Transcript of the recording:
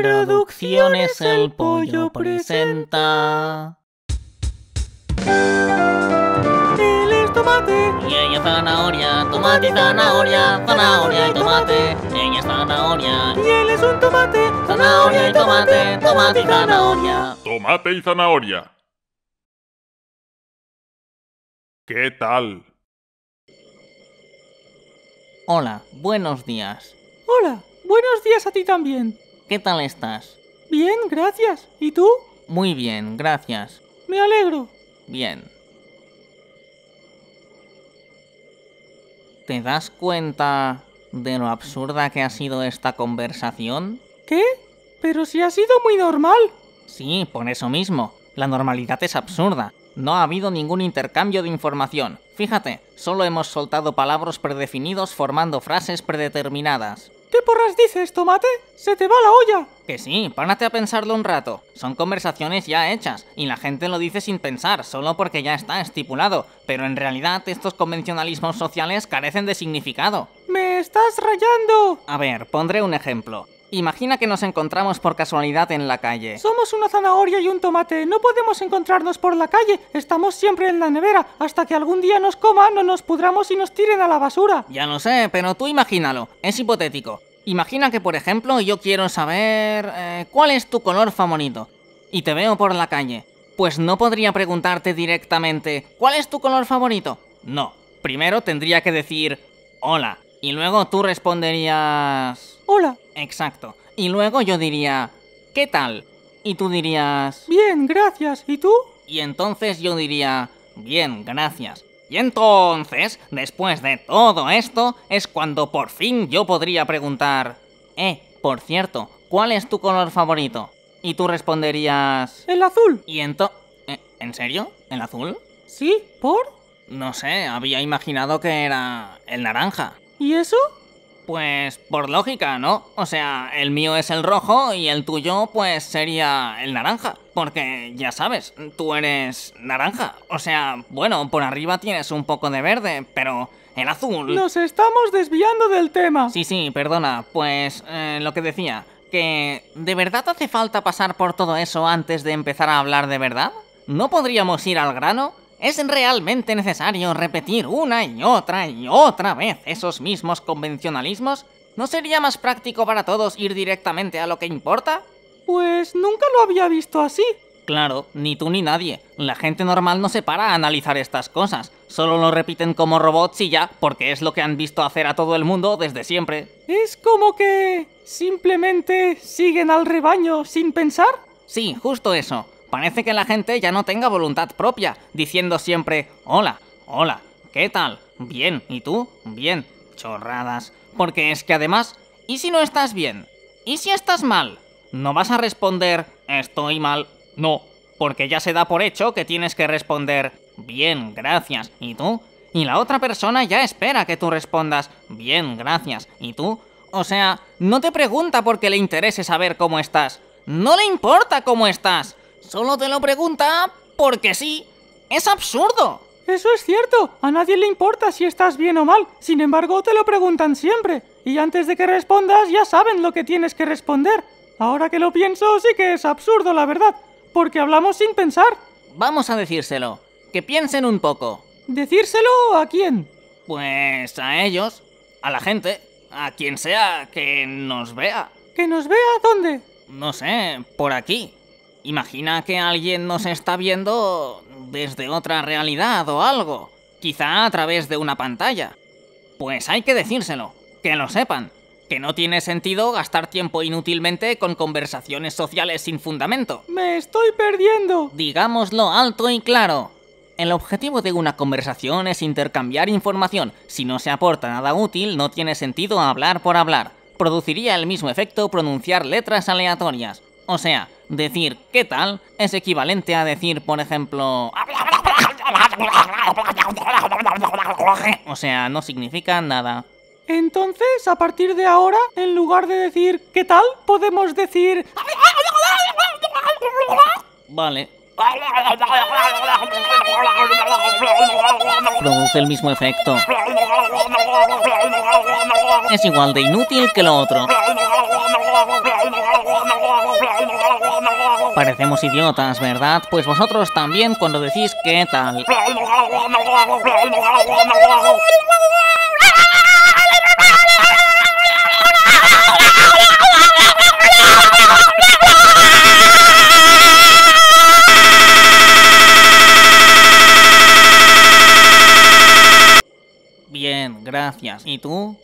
Producciones El Pollo presenta. Él es tomate. Y zanahoria. Tomate y zanahoria. Zanahoria y tomate. Ella es zanahoria. Y él es un tomate. Zanahoria y tomate. Tomate y zanahoria. Tomate y zanahoria. ¿Qué tal? Hola, buenos días. Hola, buenos días a ti también. ¿Qué tal estás? Bien, gracias. ¿Y tú? Muy bien, gracias. Me alegro. Bien. ¿Te das cuenta de lo absurda que ha sido esta conversación? ¿Qué? Pero si ha sido muy normal. Sí, por eso mismo. La normalidad es absurda. No ha habido ningún intercambio de información. Fíjate, solo hemos soltado palabras predefinidas formando frases predeterminadas. ¿Qué porras dices, tomate? ¡Se te va la olla! Que sí, párate a pensarlo un rato. Son conversaciones ya hechas, y la gente lo dice sin pensar, solo porque ya está estipulado. Pero en realidad estos convencionalismos sociales carecen de significado. ¡Me estás rayando! A ver, pondré un ejemplo. Imagina que nos encontramos por casualidad en la calle. Somos una zanahoria y un tomate. No podemos encontrarnos por la calle. Estamos siempre en la nevera. Hasta que algún día nos coman, o nos pudramos y nos tiren a la basura. Ya no sé, pero tú imagínalo. Es hipotético. Imagina que, por ejemplo, yo quiero saber eh, cuál es tu color favorito. Y te veo por la calle. Pues no podría preguntarte directamente, ¿cuál es tu color favorito? No. Primero tendría que decir, hola. Y luego tú responderías hola. Exacto. Y luego yo diría, ¿qué tal? Y tú dirías, bien, gracias. ¿Y tú? Y entonces yo diría, bien, gracias. Y entonces, después de todo esto, es cuando por fin yo podría preguntar, eh, por cierto, ¿cuál es tu color favorito? Y tú responderías, el azul. Y entonces... Eh, ¿En serio? ¿El azul? Sí, ¿por? No sé, había imaginado que era el naranja. ¿Y eso? Pues por lógica, ¿no? O sea, el mío es el rojo y el tuyo pues sería el naranja. Porque ya sabes, tú eres naranja. O sea, bueno, por arriba tienes un poco de verde, pero el azul... Nos estamos desviando del tema. Sí, sí, perdona. Pues eh, lo que decía, que ¿de verdad hace falta pasar por todo eso antes de empezar a hablar de verdad? ¿No podríamos ir al grano? ¿Es realmente necesario repetir una y otra y otra vez esos mismos convencionalismos? ¿No sería más práctico para todos ir directamente a lo que importa? Pues nunca lo había visto así. Claro, ni tú ni nadie. La gente normal no se para a analizar estas cosas. Solo lo repiten como robots y ya, porque es lo que han visto hacer a todo el mundo desde siempre. Es como que... simplemente siguen al rebaño sin pensar. Sí, justo eso. Parece que la gente ya no tenga voluntad propia, diciendo siempre, hola, hola, ¿qué tal? Bien, ¿y tú? Bien, chorradas. Porque es que además, ¿y si no estás bien? ¿Y si estás mal? No vas a responder, estoy mal. No, porque ya se da por hecho que tienes que responder, bien, gracias, ¿y tú? Y la otra persona ya espera que tú respondas, bien, gracias, ¿y tú? O sea, no te pregunta porque le interese saber cómo estás. No le importa cómo estás. Solo te lo pregunta porque sí. Es absurdo. Eso es cierto. A nadie le importa si estás bien o mal. Sin embargo, te lo preguntan siempre. Y antes de que respondas, ya saben lo que tienes que responder. Ahora que lo pienso, sí que es absurdo, la verdad. Porque hablamos sin pensar. Vamos a decírselo. Que piensen un poco. ¿Decírselo a quién? Pues a ellos, a la gente, a quien sea que nos vea. ¿Que nos vea dónde? No sé, por aquí. Imagina que alguien nos está viendo desde otra realidad o algo, quizá a través de una pantalla. Pues hay que decírselo, que lo sepan, que no tiene sentido gastar tiempo inútilmente con conversaciones sociales sin fundamento. Me estoy perdiendo. Digámoslo alto y claro. El objetivo de una conversación es intercambiar información. Si no se aporta nada útil, no tiene sentido hablar por hablar. Produciría el mismo efecto pronunciar letras aleatorias. O sea, decir ¿qué tal? es equivalente a decir, por ejemplo... O sea, no significa nada. Entonces, a partir de ahora, en lugar de decir ¿qué tal? podemos decir... Vale. Produce el mismo efecto. Es igual de inútil que lo otro. Parecemos idiotas, ¿verdad? Pues vosotros también cuando decís qué tal. Bien, gracias. ¿Y tú?